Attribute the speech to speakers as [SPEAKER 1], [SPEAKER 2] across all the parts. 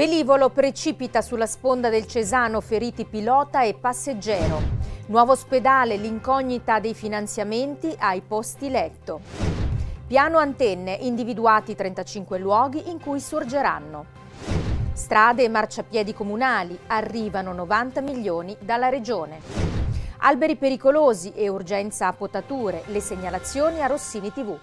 [SPEAKER 1] Velivolo precipita sulla sponda del Cesano, feriti pilota e passeggero. Nuovo ospedale, l'incognita dei finanziamenti ai posti letto. Piano antenne, individuati 35 luoghi in cui sorgeranno. Strade e marciapiedi comunali, arrivano 90 milioni dalla regione. Alberi pericolosi e urgenza a potature, le segnalazioni a Rossini TV.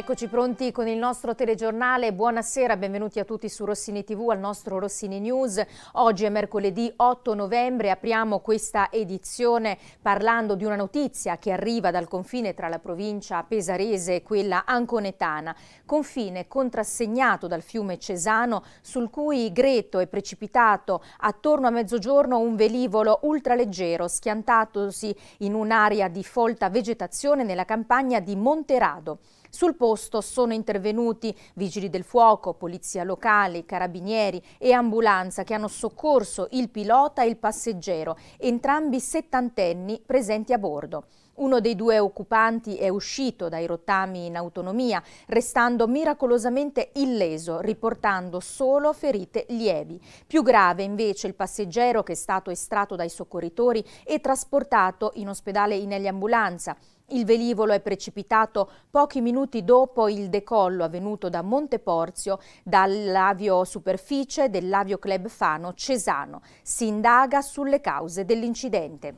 [SPEAKER 1] Eccoci pronti con il nostro telegiornale. Buonasera, benvenuti a tutti su Rossini TV, al nostro Rossini News. Oggi è mercoledì 8 novembre, apriamo questa edizione parlando di una notizia che arriva dal confine tra la provincia pesarese e quella anconetana. Confine contrassegnato dal fiume Cesano, sul cui greto è precipitato attorno a mezzogiorno un velivolo ultraleggero schiantatosi in un'area di folta vegetazione nella campagna di Monterado. Sul posto sono intervenuti vigili del fuoco, polizia locale, carabinieri e ambulanza che hanno soccorso il pilota e il passeggero, entrambi settantenni presenti a bordo. Uno dei due occupanti è uscito dai rottami in autonomia, restando miracolosamente illeso, riportando solo ferite lievi. Più grave invece il passeggero che è stato estratto dai soccorritori e trasportato in ospedale in eliambulanza. Il velivolo è precipitato pochi minuti dopo il decollo avvenuto da Monteporzio dall'avio superficie dell'avio club Fano Cesano. Si indaga sulle cause dell'incidente.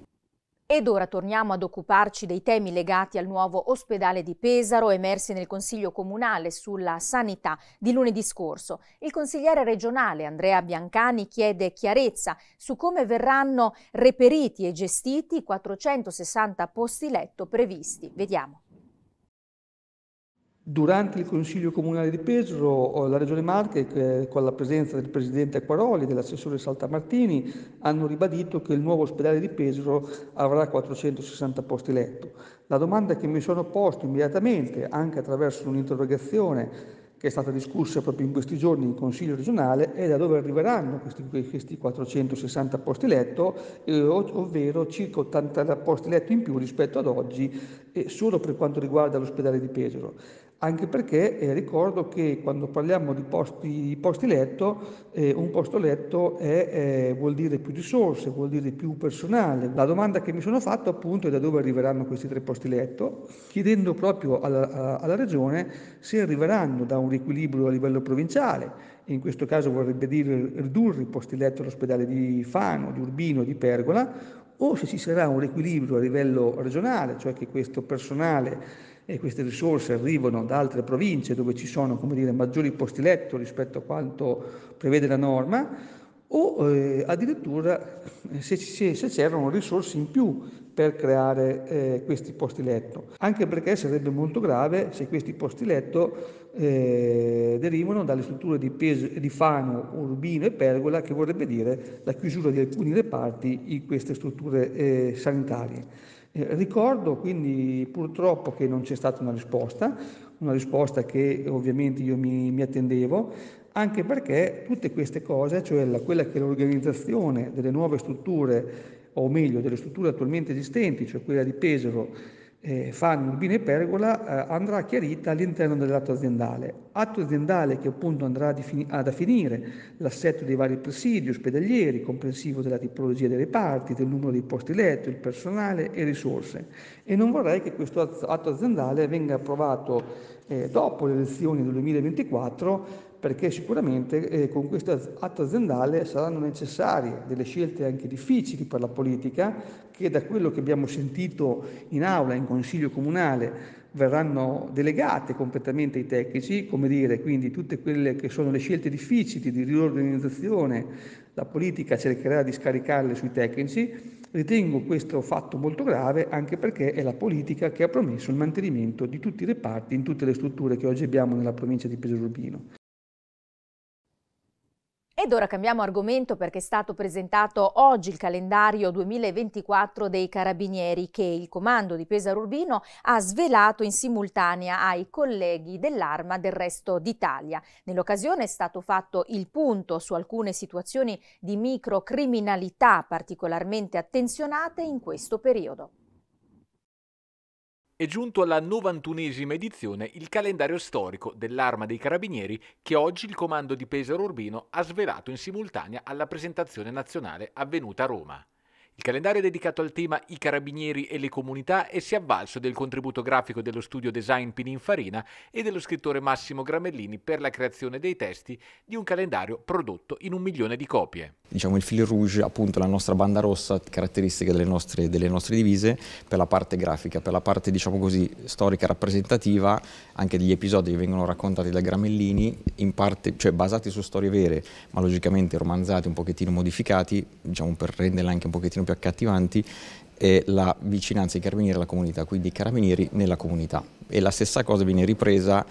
[SPEAKER 1] Ed ora torniamo ad occuparci dei temi legati al nuovo ospedale di Pesaro emersi nel Consiglio Comunale sulla sanità di lunedì scorso. Il consigliere regionale Andrea Biancani chiede chiarezza su come verranno reperiti e gestiti i 460 posti letto previsti. Vediamo.
[SPEAKER 2] Durante il Consiglio Comunale di Pesaro, eh, la Regione Marche, con la presenza del Presidente Acquaroli e dell'assessore Saltamartini, hanno ribadito che il nuovo ospedale di Pesaro avrà 460 posti letto. La domanda che mi sono posto immediatamente, anche attraverso un'interrogazione che è stata discussa proprio in questi giorni in Consiglio regionale, è da dove arriveranno questi, questi 460 posti letto, eh, ovvero circa 80 posti letto in più rispetto ad oggi, eh, solo per quanto riguarda l'ospedale di Pesaro anche perché eh, ricordo che quando parliamo di posti, posti letto, eh, un posto letto è, eh, vuol dire più risorse, vuol dire più personale. La domanda che mi sono fatto appunto è da dove arriveranno questi tre posti letto, chiedendo proprio alla, alla, Regione se arriveranno da un riequilibrio a livello provinciale, in questo caso vorrebbe dire ridurre i posti letto all'ospedale di Fano, di Urbino, di Pergola, o se ci sarà un riequilibrio a livello regionale, cioè che questo personale e queste risorse arrivano da altre province dove ci sono dire, maggiori posti letto rispetto a quanto prevede la norma, o eh, addirittura eh, se, se, se, c'erano risorse in più per creare eh, questi posti letto, anche perché sarebbe molto grave se questi posti letto eh, derivano dalle strutture di, peso, di Fano, Urbino e Pergola, che vorrebbe dire la chiusura di alcuni reparti in queste strutture eh, sanitarie. Eh, ricordo quindi purtroppo che non c'è stata una risposta, una risposta che ovviamente io mi, mi attendevo, anche perché tutte queste cose, cioè la, quella che è l'organizzazione delle nuove strutture, o meglio delle strutture attualmente esistenti, cioè quella di Pesaro, eh, Fanni, Bine e Pergola eh, andrà chiarita all'interno dell'atto aziendale. Atto aziendale che appunto andrà defini- a definire l'assetto dei vari presidi ospedalieri, comprensivo della tipologia dei reparti, del numero dei posti letto, il personale e risorse. E non vorrei che questo atto aziendale venga approvato eh, dopo le elezioni del 2024 perché sicuramente eh, con questo atto aziendale saranno necessarie delle scelte anche difficili per la politica, che da quello che abbiamo sentito in aula, in consiglio comunale, verranno delegate completamente ai tecnici, come dire, quindi tutte quelle che sono le scelte difficili di riorganizzazione, la politica cercherà di scaricarle sui tecnici. Ritengo questo fatto molto grave anche perché è la politica che ha promesso il mantenimento di tutti i reparti in tutte le strutture che oggi abbiamo nella provincia di Peso Urbino.
[SPEAKER 1] Ed ora cambiamo argomento perché è stato presentato oggi il calendario 2024 dei Carabinieri che il comando di Pesaro Urbino ha svelato in simultanea ai colleghi dell'Arma del resto d'Italia. Nell'occasione è stato fatto il punto su alcune situazioni di microcriminalità particolarmente attenzionate in questo periodo.
[SPEAKER 3] È giunto alla 91esima edizione il calendario storico dell'Arma dei Carabinieri che oggi il comando di Pesaro Urbino ha svelato in simultanea alla presentazione nazionale avvenuta a Roma. Il calendario è dedicato al tema I carabinieri e le comunità e si è avvalso del contributo grafico dello studio design Pininfarina e dello scrittore Massimo Gramellini per la creazione dei testi di un calendario prodotto in un milione di copie.
[SPEAKER 4] Diciamo il fil rouge, appunto la nostra banda rossa, caratteristica delle nostre, delle nostre divise, per la parte grafica, per la parte diciamo così storica rappresentativa, anche degli episodi che vengono raccontati da Gramellini, in parte, cioè basati su storie vere, ma logicamente romanzati, un pochettino modificati, diciamo per renderla anche un pochettino più più accattivanti è la vicinanza dei carabinieri alla comunità, quindi i carabinieri nella comunità. E la stessa cosa viene ripresa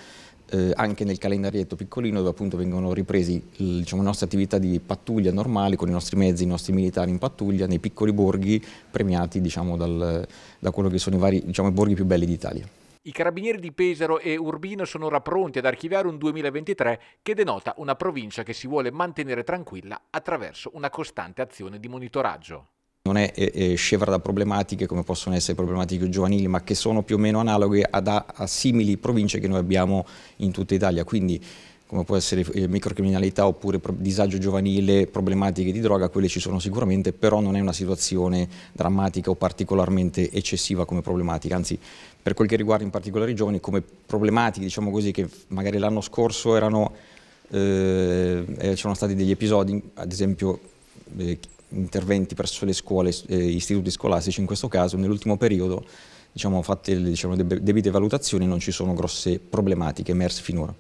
[SPEAKER 4] eh, anche nel calendarietto piccolino dove appunto vengono ripresi diciamo, le nostre attività di pattuglia normali con i nostri mezzi, i nostri militari in pattuglia nei piccoli borghi premiati diciamo, dal, da quello che sono i vari diciamo, i borghi più belli d'Italia.
[SPEAKER 3] I carabinieri di Pesaro e Urbino sono ora pronti ad archiviare un 2023 che denota una provincia che si vuole mantenere tranquilla attraverso una costante azione di monitoraggio
[SPEAKER 4] non è, è, eh, eh, scevra da problematiche come possono essere problematiche giovanili, ma che sono più o meno analoghe ad, a simili province che noi abbiamo in tutta Italia. Quindi come può essere eh, microcriminalità oppure disagio giovanile, problematiche di droga, quelle ci sono sicuramente, però non è una situazione drammatica o particolarmente eccessiva come problematica, anzi per quel che riguarda in particolare i giovani come problematiche, diciamo così, che magari l'anno scorso erano, eh, c'erano stati degli episodi, ad esempio eh, interventi presso le scuole e eh, istituti scolastici, in questo caso nell'ultimo periodo diciamo, fatte le diciamo, debite valutazioni non ci sono grosse problematiche emerse finora.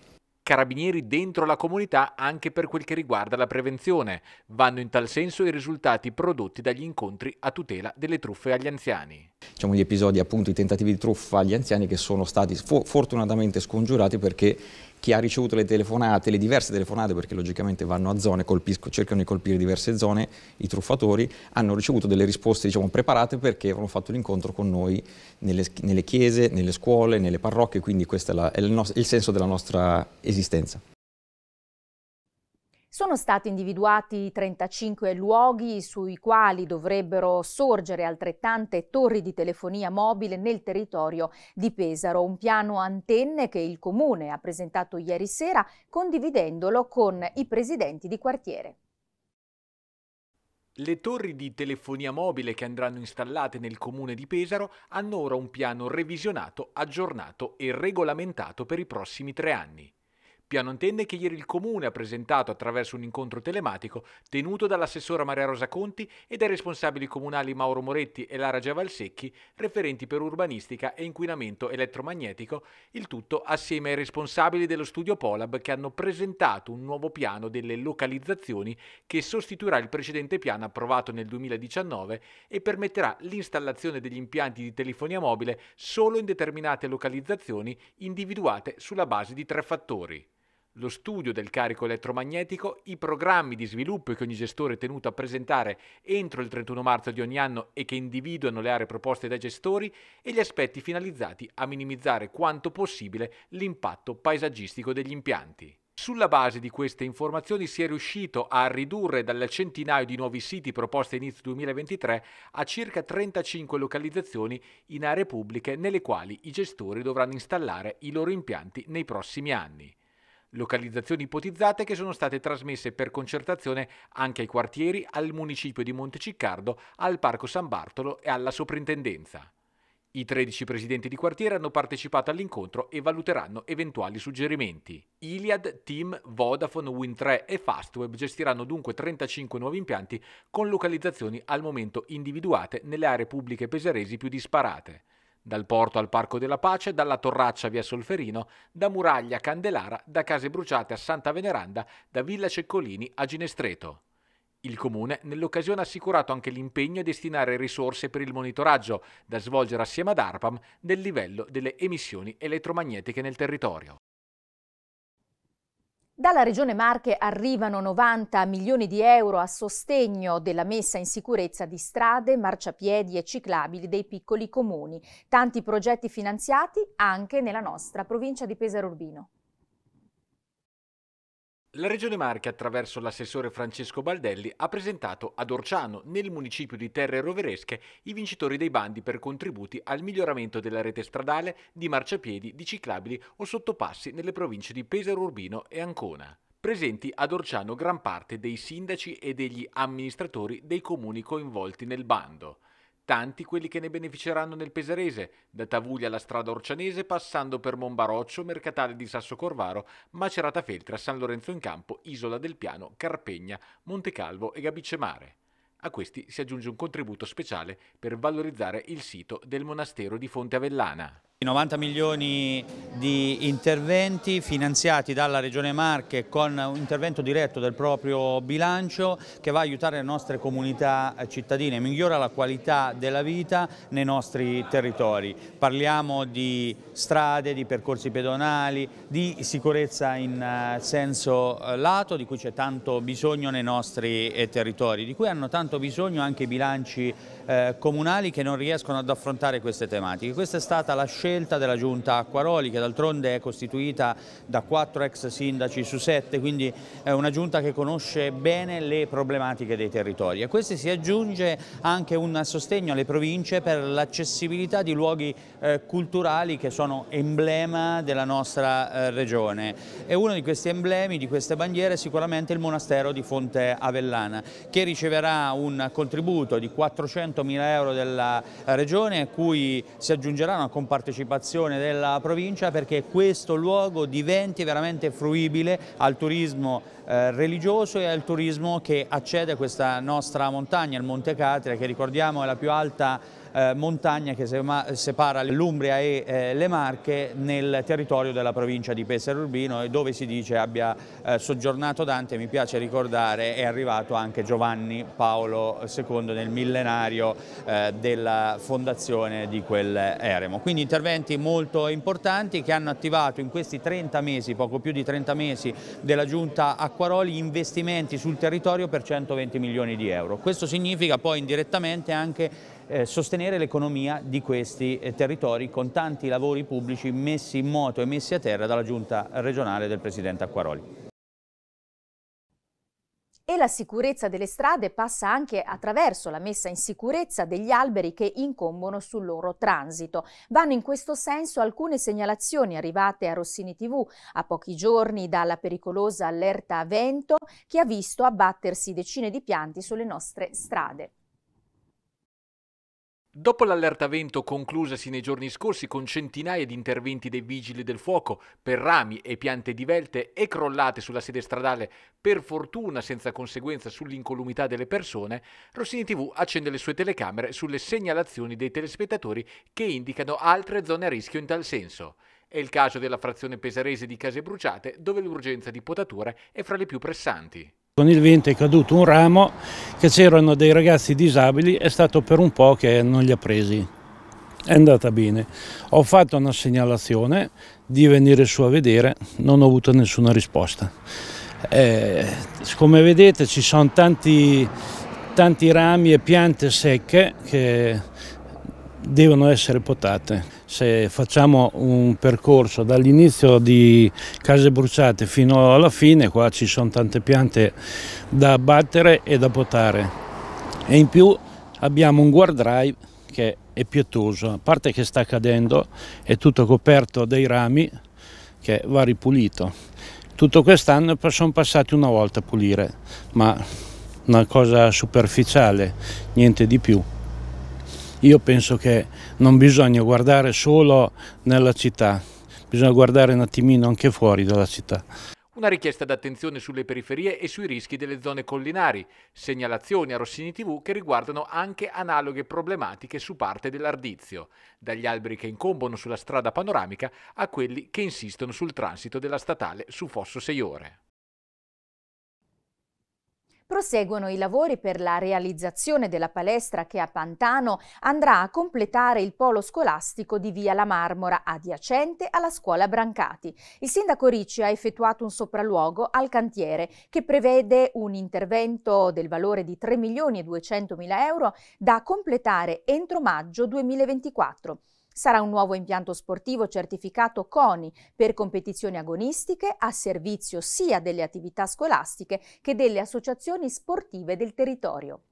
[SPEAKER 3] Carabinieri dentro la comunità anche per quel che riguarda la prevenzione. Vanno in tal senso i risultati prodotti dagli incontri a tutela delle truffe agli anziani.
[SPEAKER 4] Diciamo gli episodi, appunto, i tentativi di truffa agli anziani che sono stati fortunatamente scongiurati perché chi ha ricevuto le telefonate, le diverse telefonate, perché logicamente vanno a zone, cercano di colpire diverse zone, i truffatori hanno ricevuto delle risposte diciamo, preparate perché avevano fatto l'incontro con noi nelle, nelle, chiese, nelle scuole, nelle parrocchie, quindi questo è, la, è, il, nostro, è il senso della nostra esistenza.
[SPEAKER 1] Sono stati individuati 35 luoghi sui quali dovrebbero sorgere altrettante torri di telefonia mobile nel territorio di Pesaro, un piano antenne che il Comune ha presentato ieri sera condividendolo con i presidenti di quartiere.
[SPEAKER 3] Le torri di telefonia mobile che andranno installate nel comune di Pesaro hanno ora un piano revisionato, aggiornato e regolamentato per i prossimi tre anni. Piano intende che ieri il Comune ha presentato attraverso un incontro telematico tenuto dall'assessora Maria Rosa Conti e dai responsabili comunali Mauro Moretti e Lara Giavalsecchi, referenti per urbanistica e inquinamento elettromagnetico, il tutto assieme ai responsabili dello studio Polab che hanno presentato un nuovo piano delle localizzazioni che sostituirà il precedente piano approvato nel 2019 e permetterà l'installazione degli impianti di telefonia mobile solo in determinate localizzazioni individuate sulla base di tre fattori lo studio del carico elettromagnetico, i programmi di sviluppo che ogni gestore è tenuto a presentare entro il 31 marzo di ogni anno e che individuano le aree proposte dai gestori e gli aspetti finalizzati a minimizzare quanto possibile l'impatto paesaggistico degli impianti. Sulla base di queste informazioni si è riuscito a ridurre dal centinaio di nuovi siti proposti a inizio 2023 a circa 35 localizzazioni in aree pubbliche nelle quali i gestori dovranno installare i loro impianti nei prossimi anni localizzazioni ipotizzate che sono state trasmesse per concertazione anche ai quartieri, al municipio di Monteciccardo, al Parco San Bartolo e alla Soprintendenza. I 13 presidenti di quartiere hanno partecipato all'incontro e valuteranno eventuali suggerimenti. Iliad, Team, Vodafone, Win3 e Fastweb gestiranno dunque 35 nuovi impianti con localizzazioni al momento individuate nelle aree pubbliche peseresi più disparate dal porto al Parco della Pace, dalla Torraccia via Solferino, da Muraglia a Candelara, da Case Bruciate a Santa Veneranda, da Villa Ceccolini a Ginestreto. Il Comune nell'occasione ha assicurato anche l'impegno a destinare risorse per il monitoraggio, da svolgere assieme ad ARPAM, del livello delle emissioni elettromagnetiche nel territorio.
[SPEAKER 1] Dalla Regione Marche arrivano 90 milioni di euro a sostegno della messa in sicurezza di strade, marciapiedi e ciclabili dei piccoli comuni. Tanti progetti finanziati anche nella nostra provincia di Pesaro Urbino.
[SPEAKER 3] La Regione Marche, attraverso l'assessore Francesco Baldelli, ha presentato ad Orciano, nel municipio di Terre Roveresche, i vincitori dei bandi per contributi al miglioramento della rete stradale, di marciapiedi, di ciclabili o sottopassi nelle province di Pesaro Urbino e Ancona. Presenti ad Orciano gran parte dei sindaci e degli amministratori dei comuni coinvolti nel bando tanti quelli che ne beneficeranno nel Peserese, da Tavuglia alla strada Orcianese, passando per Monbaroccio, Mercatale di Sasso Corvaro, Macerata Feltra, San Lorenzo in Campo, Isola del Piano, Carpegna, Montecalvo e Gabicemare. A questi si aggiunge un contributo speciale per valorizzare il sito del monastero di Fonte Avellana.
[SPEAKER 5] 90 milioni di interventi finanziati dalla Regione Marche con un intervento diretto del proprio bilancio che va a aiutare le nostre comunità cittadine, migliora la qualità della vita nei nostri territori. Parliamo di strade, di percorsi pedonali, di sicurezza in eh, senso eh, lato di cui c'è tanto bisogno nei nostri eh, territori, di cui hanno tanto bisogno anche i bilanci eh, comunali che non riescono ad affrontare queste tematiche. Questa è stata la scelta della giunta Acquaroli che d'altronde è costituita da quattro ex sindaci su sette, quindi è una giunta che conosce bene le problematiche dei territori. A questi si aggiunge anche un sostegno alle province per l'accessibilità di luoghi eh, culturali che sono emblema della nostra eh, regione e uno di questi emblemi, di queste bandiere è sicuramente il monastero di Fonte Avellana che riceverà un contributo di 400 300.000 euro della eh, Regione a cui si aggiungerà una compartecipazione della provincia perché questo luogo diventi veramente fruibile al turismo eh, religioso e al turismo che accede a questa nostra montagna, il Monte Catria, che ricordiamo è la più alta eh, montagna che separa l'Umbria e eh, le Marche nel territorio della provincia di Pesaro Urbino e dove si dice abbia eh, soggiornato Dante, mi piace ricordare, è arrivato anche Giovanni Paolo II nel millenario eh, della fondazione di quel eremo. Quindi interventi molto importanti che hanno attivato in questi 30 mesi, poco più di 30 mesi della giunta Acquaroli, investimenti sul territorio per 120 milioni di euro. Questo significa poi indirettamente anche eh, sostenere l'economia di questi eh, territori con tanti lavori pubblici messi in moto e messi a terra dalla giunta regionale del Presidente Acquaroli.
[SPEAKER 1] E la sicurezza delle strade passa anche attraverso la messa in sicurezza degli alberi che incombono sul loro transito. Vanno in questo senso alcune segnalazioni arrivate a Rossini TV a pochi giorni dalla pericolosa allerta a vento che ha visto abbattersi decine di pianti sulle nostre strade.
[SPEAKER 3] Dopo l'allerta vento conclusasi nei giorni scorsi con centinaia di interventi dei vigili del fuoco per rami e piante divelte e crollate sulla sede stradale, per fortuna senza conseguenza sull'incolumità delle persone, Rossini TV accende le sue telecamere sulle segnalazioni dei telespettatori che indicano altre zone a rischio in tal senso. È il caso della frazione pesarese di Case Bruciate, dove l'urgenza di potature è fra le più pressanti.
[SPEAKER 6] Con il vento è caduto un ramo che c'erano dei ragazzi disabili, è stato per un po' che non li ha presi. È andata bene. Ho fatto una segnalazione di venire su a vedere, non ho avuto nessuna risposta. Eh, come vedete ci sono tanti, tanti rami e piante secche che devono essere potate. Se facciamo un percorso dall'inizio di Case Bruciate fino alla fine, qua ci sono tante piante da abbattere e da potare. E in più abbiamo un guardrail che è pietoso, a parte che sta cadendo, è tutto coperto dai rami che va ripulito. Tutto quest'anno sono passati una volta a pulire, ma una cosa superficiale, niente di più. Io penso che non bisogna guardare solo nella città, bisogna guardare un attimino anche fuori dalla città.
[SPEAKER 3] Una richiesta d'attenzione sulle periferie e sui rischi delle zone collinari, segnalazioni a Rossini TV che riguardano anche analoghe problematiche su parte dell'Ardizio, dagli alberi che incombono sulla strada panoramica a quelli che insistono sul transito della statale su Fosso Seiore.
[SPEAKER 1] Proseguono i lavori per la realizzazione della palestra che a Pantano andrà a completare il polo scolastico di Via La Marmora, adiacente alla scuola Brancati. Il sindaco Ricci ha effettuato un sopralluogo al cantiere che prevede un intervento del valore di 3 milioni e 200 mila euro da completare entro maggio 2024. Sarà un nuovo impianto sportivo certificato CONI per competizioni agonistiche a servizio sia delle attività scolastiche che delle associazioni sportive del territorio.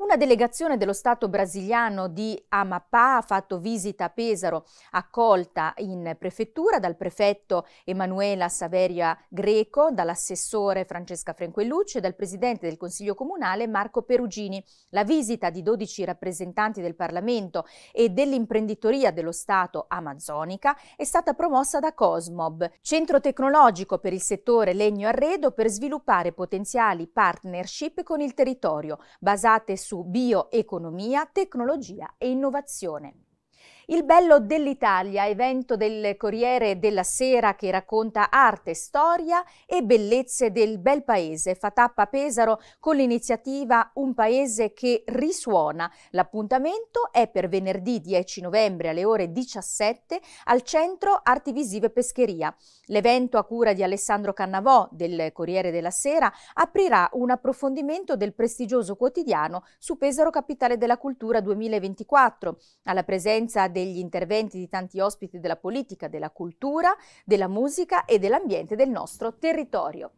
[SPEAKER 1] Una delegazione dello Stato brasiliano di Amapá ha fatto visita a Pesaro, accolta in prefettura dal prefetto Emanuela Saveria Greco, dall'assessore Francesca Frenquellucci e dal presidente del Consiglio Comunale Marco Perugini. La visita di 12 rappresentanti del Parlamento e dell'imprenditoria dello Stato amazzonica è stata promossa da Cosmob, centro tecnologico per il settore legno-arredo per sviluppare potenziali partnership con il territorio, basate su su bioeconomia, tecnologia e innovazione. Il bello dell'Italia, evento del Corriere della Sera che racconta arte, storia e bellezze del bel paese, fa tappa a Pesaro con l'iniziativa Un paese che risuona. L'appuntamento è per venerdì 10 novembre alle ore 17 al Centro Arti Visive Pescheria. L'evento a cura di Alessandro Cannavò del Corriere della Sera aprirà un approfondimento del prestigioso quotidiano su Pesaro Capitale della Cultura 2024, alla presenza degli interventi di tanti ospiti della politica, della cultura, della musica e dell'ambiente del nostro territorio.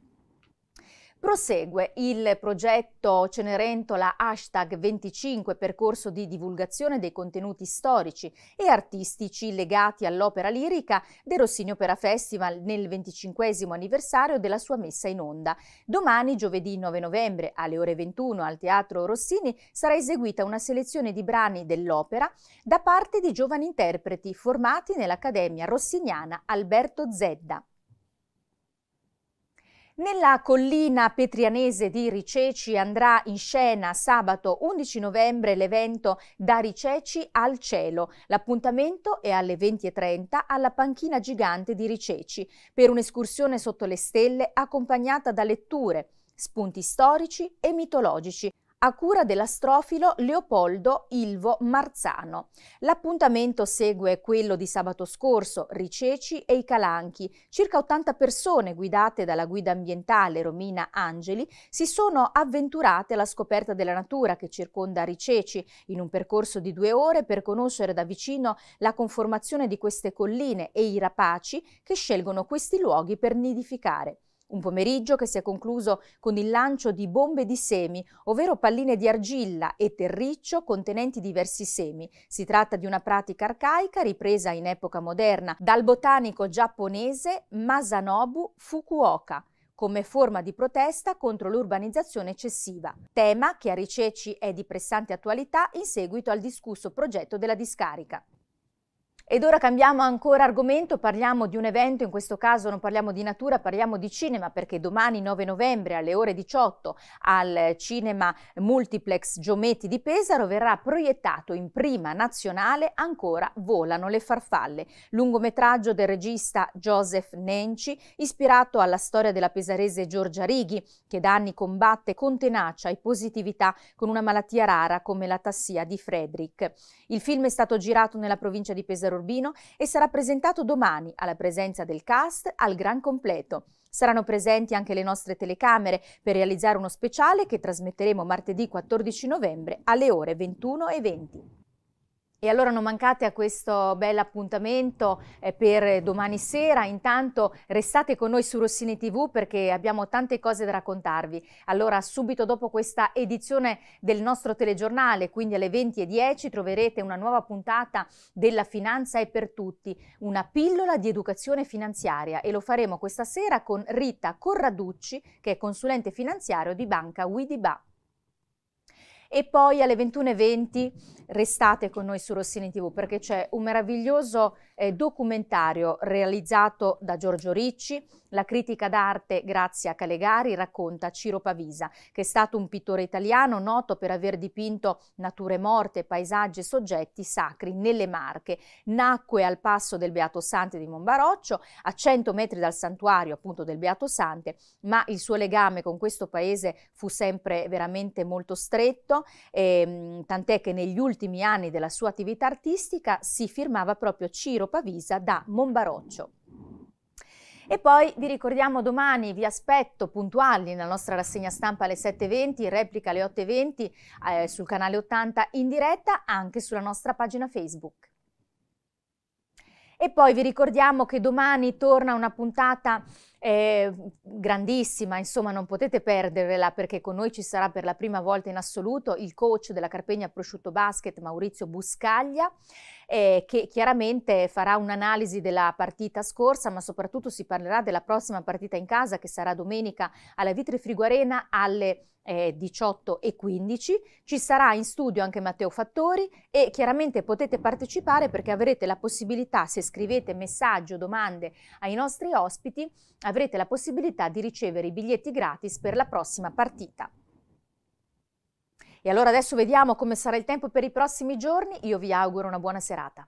[SPEAKER 1] Prosegue il progetto Cenerentola hashtag 25 percorso di divulgazione dei contenuti storici e artistici legati all'opera lirica del Rossini Opera Festival nel 25 anniversario della sua messa in onda. Domani, giovedì 9 novembre, alle ore 21 al Teatro Rossini sarà eseguita una selezione di brani dell'opera da parte di giovani interpreti formati nell'Accademia Rossiniana Alberto Zedda. Nella collina petrianese di Riceci andrà in scena sabato 11 novembre l'evento Da Riceci al cielo. L'appuntamento è alle 20.30 alla panchina gigante di Riceci per un'escursione sotto le stelle accompagnata da letture, spunti storici e mitologici a cura dell'astrofilo Leopoldo Ilvo Marzano. L'appuntamento segue quello di sabato scorso, Riceci e i Calanchi. Circa 80 persone guidate dalla guida ambientale Romina Angeli si sono avventurate alla scoperta della natura che circonda Riceci in un percorso di due ore per conoscere da vicino la conformazione di queste colline e i rapaci che scelgono questi luoghi per nidificare. Un pomeriggio che si è concluso con il lancio di bombe di semi, ovvero palline di argilla e terriccio contenenti diversi semi. Si tratta di una pratica arcaica ripresa in epoca moderna dal botanico giapponese Masanobu Fukuoka come forma di protesta contro l'urbanizzazione eccessiva, tema che a Riceci è di pressante attualità in seguito al discusso progetto della discarica. Ed ora cambiamo ancora argomento, parliamo di un evento, in questo caso non parliamo di natura, parliamo di cinema perché domani 9 novembre alle ore 18 al Cinema Multiplex Giometti di Pesaro verrà proiettato in prima nazionale ancora Volano le farfalle, lungometraggio del regista Joseph Nenci ispirato alla storia della pesarese Giorgia Righi che da anni combatte con tenacia e positività con una malattia rara come la tassia di Frederick. Il film è stato girato nella provincia di Pesaro Urbino e sarà presentato domani alla presenza del cast al gran completo. Saranno presenti anche le nostre telecamere per realizzare uno speciale che trasmetteremo martedì 14 novembre alle ore 21 e 20. E allora non mancate a questo bel appuntamento eh, per domani sera. Intanto restate con noi su Rossini TV perché abbiamo tante cose da raccontarvi. Allora subito dopo questa edizione del nostro telegiornale, quindi alle 20.10, troverete una nuova puntata della Finanza è per tutti, una pillola di educazione finanziaria e lo faremo questa sera con Rita Corraducci che è consulente finanziario di Banca Widiba e poi alle 21.20 restate con noi su Rossini TV perché c'è un meraviglioso eh, documentario realizzato da Giorgio Ricci la critica d'arte Grazia Calegari racconta Ciro Pavisa, che è stato un pittore italiano noto per aver dipinto nature morte, paesaggi e soggetti sacri nelle Marche. Nacque al passo del Beato Sante di Monbaroccio, a 100 metri dal santuario appunto del Beato Sante, ma il suo legame con questo paese fu sempre veramente molto stretto, ehm, tant'è che negli ultimi anni della sua attività artistica si firmava proprio Ciro Pavisa da Monbaroccio. E poi vi ricordiamo domani, vi aspetto puntuali nella nostra rassegna stampa alle 7.20, replica alle 8.20 eh, sul canale 80 in diretta anche sulla nostra pagina Facebook. E poi vi ricordiamo che domani torna una puntata è grandissima, insomma non potete perdervela perché con noi ci sarà per la prima volta in assoluto il coach della Carpegna Prosciutto Basket Maurizio Buscaglia eh, che chiaramente farà un'analisi della partita scorsa ma soprattutto si parlerà della prossima partita in casa che sarà domenica alla Vitri Friguarena alle eh, 18 e 15. Ci sarà in studio anche Matteo Fattori e chiaramente potete partecipare perché avrete la possibilità se scrivete messaggio, o domande ai nostri ospiti avrete la possibilità di ricevere i biglietti gratis per la prossima partita. E allora adesso vediamo come sarà il tempo per i prossimi giorni. Io vi auguro una buona serata.